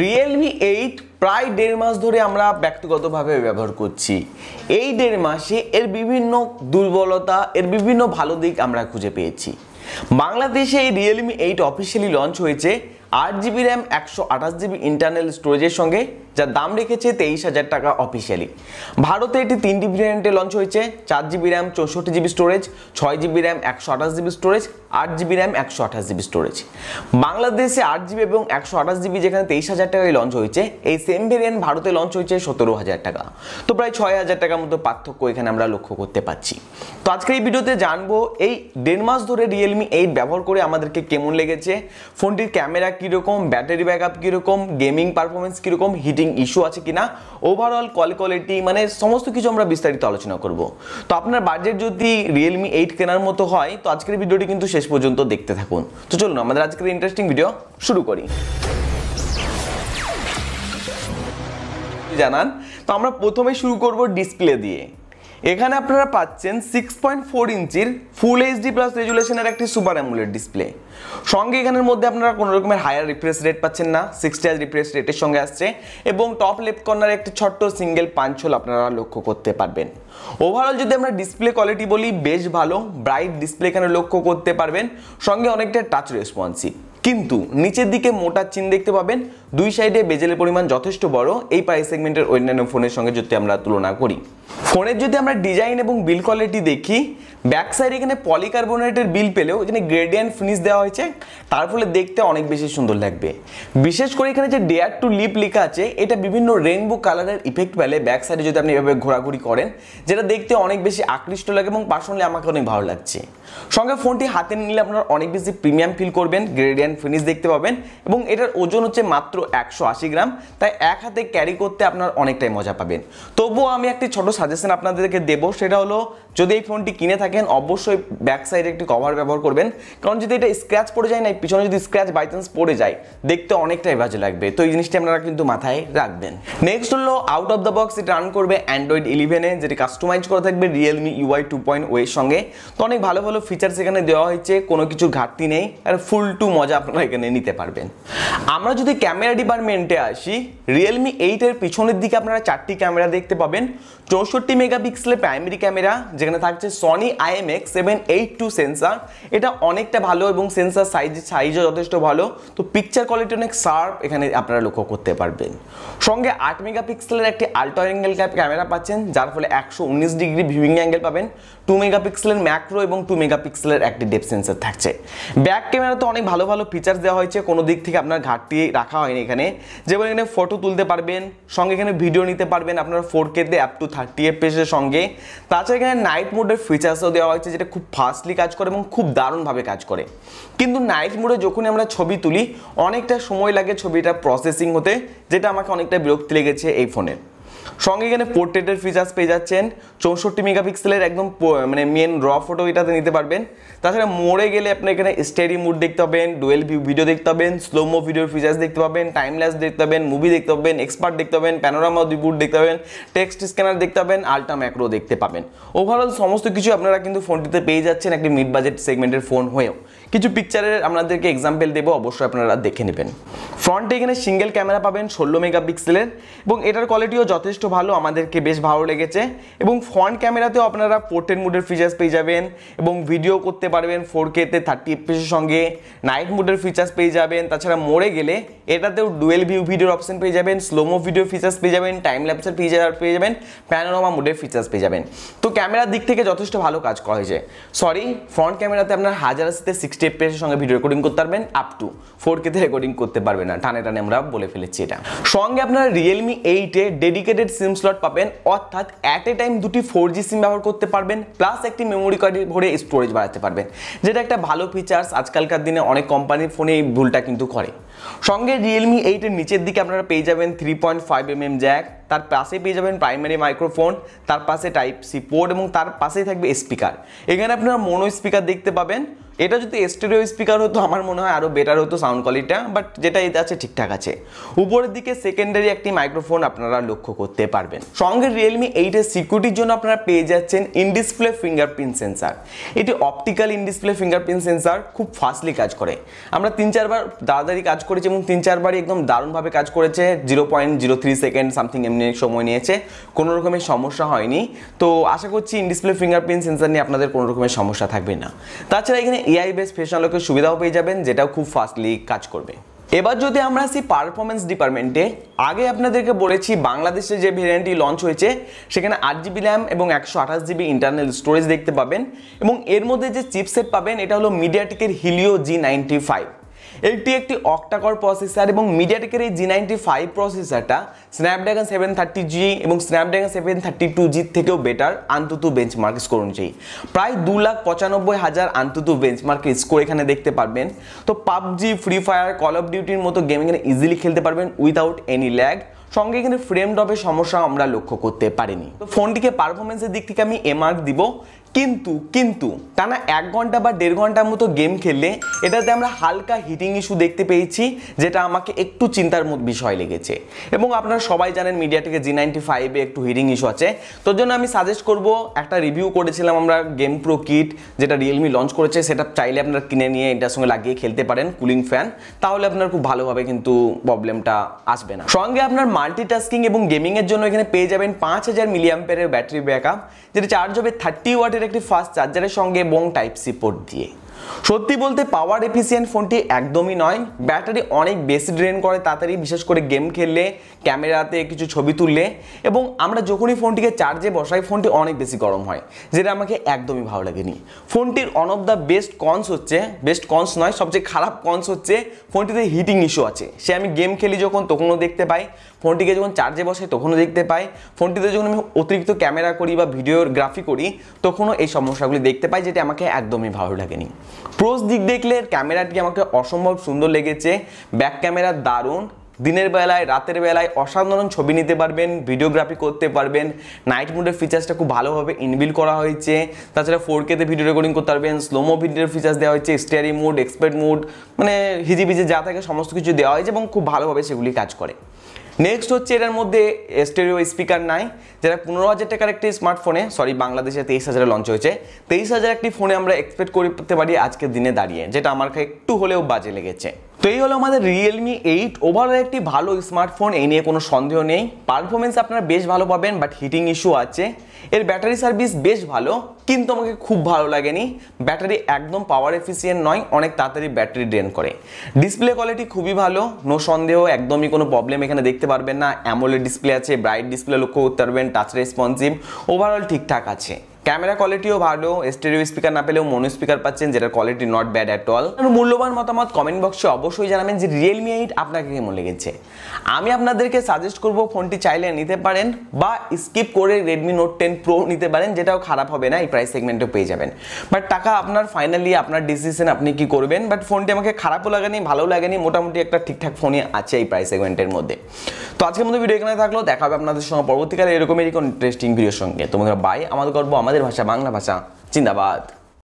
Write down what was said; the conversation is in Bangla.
রিয়েলমি এইট প্রায় দেড় মাস ধরে আমরা ব্যক্তিগতভাবে ব্যবহার করছি এই দেড় মাসে এর বিভিন্ন দুর্বলতা এর বিভিন্ন ভালো দিক আমরা খুঁজে পেয়েছি বাংলাদেশে এই রিয়েলমি এইট অফিসিয়ালি লঞ্চ হয়েছে আট জিবি র্যাম একশো আঠাশ জিবি ইন্টারনাল স্টোরেজের সঙ্গে যার দাম রেখেছে তেইশ হাজার টাকা অফিসিয়ালি ভারতে এটি তিনটি ভেরিয়েন্টে লঞ্চ হয়েছে চার জিবি র্যাম চৌষট্টি জিবি স্টোরেজ ছয় জিবি র্যাম একশো আঠাশ জিবি স্টোরেজ আট জিবি র্যাম একশো আঠাশ জিবি স্টোরেজ বাংলাদেশে আট জিবি এবং একশো আঠাশ জিবি যেখানে তেইশ হাজার টাকায় লঞ্চ হয়েছে এই সেম ভেরিয়েন্ট ভারতে লঞ্চ হয়েছে সতেরো হাজার টাকা তো প্রায় ছয় হাজার টাকার মতো পার্থক্য এখানে আমরা লক্ষ্য করতে পারছি তো আজকের এই ভিডিওতে জানবো এই দেড় মাস ধরে রিয়েলমি এইট ব্যবহার করে আমাদেরকে কেমন লেগেছে ফোনটির ক্যামেরা কীরকম ব্যাটারি ব্যাকআপ কীরকম গেমিং পারফরমেন্স কীরকম হিটিং ব্যাংকিং ইস্যু আছে কিনা ওভারঅল কল কোয়ালিটি মানে সমস্ত কিছু আমরা বিস্তারিত আলোচনা করব তো আপনার বাজেট যদি রিয়েলমি এইট কেনার মতো হয় তো আজকের ভিডিওটি কিন্তু শেষ পর্যন্ত দেখতে থাকুন তো চলুন আমাদের আজকের ইন্টারেস্টিং ভিডিও শুরু করি জানান তো আমরা প্রথমে শুরু করব ডিসপ্লে দিয়ে এখানে আপনারা পাচ্ছেন সিক্স পয়েন্ট ফোর ইঞ্চির ফুল এইচডি প্লাস রেজুলেশনের একটি সুপার অ্যামুলেট ডিসপ্লে সঙ্গে এখানের মধ্যে আপনারা কোনো রকমের হায়ার রিফ্রেশ রেট পাচ্ছেন না সিক্সটি আজ রিফ্রেশ রেটের সঙ্গে আসছে এবং টপ লেফট কর্নারে একটি ছোট্ট সিঙ্গেল পাঞ্চ হোল আপনারা লক্ষ্য করতে পারবেন ওভারঅল যদি আমরা ডিসপ্লে কোয়ালিটি বলি বেশ ভালো ব্রাইট ডিসপ্লে এখানে লক্ষ্য করতে পারবেন সঙ্গে অনেকটা টাচ রেসপন্সিভ কিন্তু নিচের দিকে মোটা চিন দেখতে পাবেন দুই সাইডে বেজেলের পরিমাণ যথেষ্ট বড় এই প্রাইস সেগমেন্টের অন্যান্য ফোনের সঙ্গে যদি আমরা তুলনা করি ফোনের যদি আমরা ডিজাইন এবং বিল কোয়ালিটি দেখি ব্যাক সাইড এখানে পলিকার্বোনেটের বিল পেলেও এখানে গ্রেডিয়ান ফিনিশ দেওয়া হয়েছে তার ফলে দেখতে অনেক বেশি সুন্দর লাগবে বিশেষ করে এখানে যে ডেয়ার টু লিপ লেখা আছে এটা বিভিন্ন রেনবো কালারের ইফেক্ট পেলে ব্যাক সাইডে যদি আপনি এভাবে ঘোরাঘুরি করেন যেটা দেখতে অনেক বেশি আকৃষ্ট লাগে এবং পার্সোনালি আমাকে অনেক ভালো লাগছে সঙ্গে ফোনটি হাতে নিলে আপনারা অনেক বেশি প্রিমিয়াম ফিল করবেন গ্রেডিয়ান ফিনিশ দেখতে পাবেন এবং এটার ওজন হচ্ছে মাত্র একশো গ্রাম তাই এক হাতে ক্যারি করতে আপনার অনেকটাই মজা পাবেন তবুও আমি একটি ছোট সাজেশন আপনাদেরকে দেব সেটা হলো যদি এই ফোনটি কিনে থাকেন অবশ্যই ব্যাক সাইডে একটি কভার ব্যবহার করবেন কারণ যদি এটা স্ক্র্যাচ পড়ে যায় না পিছনে যদি স্ক্র্যাচ বাই চান্স পড়ে যায় দেখতে অনেকটাই বাজে লাগবে তো এই জিনিসটি আপনারা কিন্তু মাথায় রাখবেন নেক্সট হলো আউট অফ দ্য বক্স এটা রান করবে অ্যান্ড্রয়েড ইলেভেনে যেটি কাস্টমাইজ করা থাকবে রিয়েলমি ইউআই টু পয়েন্ট ওয়ের সঙ্গে তো অনেক ভালো ভালো ফিচার্স এখানে দেওয়া হয়েছে কোনো কিছু ঘাটতি নেই আর ফুল টু মজা আপনারা এখানে নিতে পারবেন আমরা যদি ক্যামেরা ডিপার্টমেন্টে আসি রিয়েলমি এইটের পিছনের দিকে আপনারা চারটি ক্যামেরা দেখতে পাবেন চৌষট্টি মেগাপিক্সেলের প্রাইমারি ক্যামেরা যেখানে থাকছে Sony IMX seven eight two sensor এটা অনেকটা ভালো এবং সেন্সার সাইজ সাইজও যথেষ্ট ভালো তো পিকচার কোয়ালিটি অনেক শার্প এখানে আপনারা লক্ষ্য করতে পারবেন সঙ্গে আট মেগাপিক্সেলের একটি আল্ট্রা অ্যাঙ্গেল ক্যামেরা পাচ্ছেন যার ফলে একশো উনিশ ডিগ্রি ভিউইং অ্যাঙ্গেল পাবেন টু মেগাপিক্সেলের ম্যাক্রো এবং টু মেগাপিক্সেলের একটি ডেপ সেন্সার থাকছে ব্যাক ক্যামেরাতে অনেক ভালো ভালো ফিচার্স দেওয়া হয়েছে কোনো দিক থেকে আপনার ঘাটতি রাখা হয়নি এখানে যেমন এখানে ফটো তুলতে পারবেন সঙ্গে এখানে ভিডিও নিতে পারবেন আপনার ফোর কেতে অ্যাপ টু থার্টি টিএফ সঙ্গে তাছাড়া এখানে নাইট মোডের ফিচার্সও দেওয়া হয়েছে যেটা খুব ফাস্টলি কাজ করে এবং খুব দারুণভাবে কাজ করে কিন্তু নাইট মোডে যখনই আমরা ছবি তুলি অনেকটা সময় লাগে ছবিটা প্রসেসিং হতে যেটা আমাকে অনেকটা বিরক্তি লেগেছে এই ফোনের সঙ্গে এখানে পোর্ট্রেটের ফিচার্স পেয়ে যাচ্ছেন চৌষট্টি মেগাপিক্সেলের একদম মানে মেন র ফটো এটাতে নিতে পারবেন তাছাড়া মোড়ে গেলে আপনি এখানে স্টেডি মুড দেখতে পাবেন ডুয়েল ভিউ ভিডিও দেখতে পাবেন স্লোমো ভিডিওর ফিচার্স দেখতে পাবেন টাইমলেস দেখতে পাবেন মুভি দেখতে পাবেন এক্সপার্ট দেখতে পাবেন প্যানোরামা রিপোর্ট দেখতে পাবেন টেক্সট স্ক্যানার দেখতে পাবেন আলট্রা ম্যাক্রো দেখতে পাবেন ওভারঅল সমস্ত কিছু আপনারা কিন্তু ফোনটিতে পেয়ে যাচ্ছেন একটি মিড বাজেট সেগমেন্টের ফোন হয়েও কিছু পিকচারের আপনাদেরকে এক্সাম্পল দেবো অবশ্যই আপনারা দেখে নেবেন ফ্রন্টে এখানে সিঙ্গেল ক্যামেরা পাবেন ষোলো মেগাপিক্সেলের এবং এটার কোয়ালিটিও যথেষ্ট যথেষ্ট ভালো আমাদেরকে বেশ ভালো লেগেছে এবং ফ্রন্ট ক্যামেরাতেও আপনারা পোর্ট্রেট মোডের ফিচার্স পেয়ে যাবেন এবং ভিডিও করতে পারবেন ফোর কেতে থার্টি এর সঙ্গে নাইট মোডের ফিচার্স পেয়ে যাবেন তাছাড়া মোড়ে গেলে এটাতেও ডুয়েল ভিউ ভিডিওর অপশন পেয়ে যাবেন স্লোমো ভিডিও ফিচার্স পেয়ে যাবেন টাইম ল্যাপসের ফিচার পেয়ে যাবেন প্যানোরামা মোডের ফিচার্স পেয়ে যাবেন তো ক্যামেরার দিক থেকে যথেষ্ট ভালো কাজ করা হয়েছে সরি ফ্রন্ট ক্যামেরাতে আপনার হাজার আসতে সিক্সটি এফপিএসের সঙ্গে ভিডিও রেকর্ডিং করতে পারবেন আপ টু ফোর কেতে রেকর্ডিং করতে পারবেন না টানে টানে আমরা বলে ফেলেছি এটা সঙ্গে আপনারা রিয়েলমি এইটে ডেডিকেটেড আনলিমিটেড সিম স্লট পাবেন অর্থাৎ অ্যাট এ টাইম দুটি ফোর জি সিম ব্যবহার করতে পারবেন প্লাস একটি মেমোরি কার্ডে ভরে স্টোরেজ বাড়াতে পারবেন যেটা একটা ভালো ফিচার্স আজকালকার দিনে অনেক কোম্পানির ফোনে এই ভুলটা কিন্তু করে সঙ্গে রিয়েলমি এইটের নিচের দিকে আপনারা পেয়ে যাবেন three point five M M jack তার পাশে পেয়ে যাবেন প্রাইমারি মাইক্রোফোন তার পাশে টাইপ সি পোর্ট এবং তার পাশেই থাকবে স্পিকার এখানে আপনারা মনো স্পিকার দেখতে পাবেন এটা যদি স্টেরিও স্পিকার হতো আমার মনে হয় আরও বেটার হতো সাউন্ড কোয়ালিটিটা বাট যেটা এতে আছে ঠিকঠাক আছে উপরের দিকে সেকেন্ডারি একটি মাইক্রোফোন আপনারা লক্ষ্য করতে পারবেন সঙ্গে রিয়েলমি এইটের সিকিউরিটির জন্য আপনারা পেয়ে যাচ্ছেন ইনডিসপ্লে ফিঙ্গারপ্রিন্ট সেন্সার এটি অপটিক্যাল ইনডিসপ্লে ফিঙ্গারপ্রিন্ট সেন্সার খুব ফাস্টলি কাজ করে আমরা তিন চারবার তাড়াতাড়ি কাজ করেছি এবং তিন চারবারই একদম দারুণভাবে কাজ করেছে zero point zero three second something এমনি সময় নিয়েছে কোনো রকমের সমস্যা হয়নি তো আশা করছি ইনডিসপ্লে ফিঙ্গারপ্রিন্ট সেন্সার নিয়ে আপনাদের কোনো রকমের সমস্যা থাকবে না তাছাড়া এখানে এআই বেস ফেশন লকের সুবিধাও পেয়ে যাবেন যেটাও খুব ফাস্টলি কাজ করবে এবার যদি আমরা আসি পারফরমেন্স ডিপার্টমেন্টে আগে আপনাদেরকে বলেছি বাংলাদেশে যে ভেরিয়েন্টটি লঞ্চ হয়েছে সেখানে আট জিবি র্যাম এবং একশো আঠাশ জিবি ইন্টারনাল স্টোরেজ দেখতে পাবেন এবং এর মধ্যে যে চিপসেট পাবেন এটা হলো মিডিয়াটিকের হিলিও জি নাইনটি ফাইভ এটি একটি অক্টাকর প্রসেসর এবং মিডিয়াটেকের এই জি নাইনটি ফাইভ প্রসেসরটা স্ন্যাপড্রাগন সেভেন থার্টি জি এবং Snapdragon seven thirty two G থেকেও বেটার আন্তত বেঞ্চমার্ক স্কোর অনুযায়ী প্রায় দু লাখ পঁচানব্বই হাজার আন্তত বেঞ্চমার্কের স্কোর এখানে দেখতে পারবেন তো PUBG free fire call of ডিউটির মতো গেম এখানে ইজিলি খেলতে পারবেন উইদাউট এনি ল্যাগ সঙ্গে এখানে ফ্রেম ড্রপের সমস্যা আমরা লক্ষ্য করতে পারিনি তো ফোনটিকে পারফরমেন্সের দিক থেকে আমি এমার্ক দিব কিন্তু কিন্তু টানা এক ঘন্টা বা দেড় ঘন্টার মতো গেম খেললে এটাতে আমরা হালকা হিটিং ইস্যু দেখতে পেয়েছি যেটা আমাকে একটু চিন্তার মতো বিষয় লেগেছে এবং আপনারা সবাই জানেন মিডিয়াটিকে জি নাইনটি ফাইভে একটু হিটিং ইস্যু আছে তোর জন্য আমি সাজেস্ট করব একটা রিভিউ করেছিলাম আমরা গেম প্রো কিট যেটা রিয়েলমি লঞ্চ করেছে সেটা চাইলে আপনারা কিনে নিয়ে এটার সঙ্গে লাগিয়ে খেলতে পারেন কুলিং ফ্যান তাহলে আপনার খুব ভালোভাবে কিন্তু প্রবলেমটা আসবে না সঙ্গে আপনার মাল্টিটাস্কিং এবং গেমিংয়ের জন্য এখানে পেয়ে যাবেন পাঁচ হাজার মিলিয়াম্পের ব্যাটারি ব্যাকআপ যেটা চার্জ হবে থার্টি ওয়াটের একটি ফাস্ট চার্জারের সঙ্গে এবং টাইপ সি পোর্ট দিয়ে সত্যি বলতে পাওয়ার এফিসিয়েন্ট ফোনটি একদমই নয় ব্যাটারি অনেক বেশি ড্রেন করে তাড়াতাড়ি বিশেষ করে গেম খেললে ক্যামেরাতে কিছু ছবি তুললে এবং আমরা যখনই ফোনটিকে চার্জে বসাই ফোনটি অনেক বেশি গরম হয় যেটা আমাকে একদমই ভালো লাগেনি ফোনটির one of the best cons হচ্ছে বেস্ট কনস নয় সবচেয়ে খারাপ কনস হচ্ছে ফোনটিতে হিটিং ইস্যু আছে সে আমি গেম খেলি যখন তখনও দেখতে পাই ফোনটিকে যখন চার্জে বসাই তখনও দেখতে পাই ফোনটিতে যখন আমি অতিরিক্ত ক্যামেরা করি বা ভিডিওগ্রাফি গ্রাফি করি তখনও এই সমস্যাগুলি দেখতে পাই যেটি আমাকে একদমই ভালো লাগেনি প্রোজ দিক দেখলে ক্যামেরাটি আমাকে অসম্ভব সুন্দর লেগেছে ব্যাক ক্যামেরা দারুণ দিনের বেলায় রাতের বেলায় অসাধারণ ছবি নিতে পারবেন ভিডিওগ্রাফি করতে পারবেন নাইট মোডের ফিচার্সটা খুব ভালোভাবে ইনবিল করা হয়েছে তাছাড়া ফোর কেতে ভিডিও রেকর্ডিং করতে পারবেন স্লোমো ভিডিওর ফিচার্স দেওয়া হয়েছে স্টেয়ারি মোড এক্সপার্ট মোড মানে হিজিবিজি যা থাকে সমস্ত কিছু দেওয়া হয়েছে এবং খুব ভালোভাবে সেগুলি কাজ করে নেক্সট হচ্ছে এটার মধ্যে স্টেরিও স্পিকার নাই যেটা পনেরো হাজার টাকার একটি স্মার্টফোনে সরি বাংলাদেশে তেইশ হাজারে লঞ্চ হয়েছে তেইশ হাজার একটি ফোনে আমরা এক্সপেক্ট করতে পারি আজকের দিনে দাঁড়িয়ে যেটা আমার একটু হলেও বাজে লেগেছে তো এই হলো আমাদের রিয়েলমি এইট ওভারঅল একটি ভালো স্মার্টফোন এই নিয়ে কোনো সন্দেহ নেই পারফরমেন্স আপনারা বেশ ভালো পাবেন বাট হিটিং ইস্যু আছে এর ব্যাটারি সার্ভিস বেশ ভালো কিন্তু আমাকে খুব ভালো লাগেনি ব্যাটারি একদম পাওয়ার এফিসিয়েন্ট নয় অনেক তাড়াতাড়ি ব্যাটারি ড্রেন করে ডিসপ্লে কোয়ালিটি খুবই ভালো নো সন্দেহ একদমই কোনো প্রবলেম এখানে দেখতে পারবেন না অ্যামোলেড ডিসপ্লে আছে ব্রাইট ডিসপ্লে লক্ষ্য করতে পারবেন টাচ রেসপন্সিভ ওভারঅল ঠিকঠাক আছে ক্যামেরা কোয়ালিটিও ভালো স্টেডিও স্পিকার না পেলেও মনো স্পিকার পাচ্ছেন যেটার quality not bad at all মূল্যবান মতামত কমেন্ট বক্সে অবশ্যই জানাবেন যে রিয়েলমি এইট আপনাকে কেমন লেগেছে আমি আপনাদেরকে সাজেস্ট করব ফোনটি চাইলে নিতে পারেন বা স্কিপ করে রেডমি নোট টেন প্রো নিতে পারেন যেটাও খারাপ হবে না এই প্রাইস সেগমেন্টেও পেয়ে যাবেন বাট টাকা আপনার ফাইনালি আপনার ডিসিশন আপনি কি করবেন বাট ফোনটি আমাকে খারাপও লাগেনি ভালো লাগেনি মোটামুটি একটা ঠিকঠাক ফোনই আছে এই প্রাইস সেগমেন্টের মধ্যে তো আজকের মধ্যে ভিডিও এখানে থাকলো দেখা হবে আপনাদের সঙ্গে পরবর্তীকালে এরকমেরই কোনো ইন্টারেস্টিং ভিডিওর সঙ্গে তোমাদের বাই আমাদের করবো আমাদের भाषा बांगला भाषा जिंदाबाद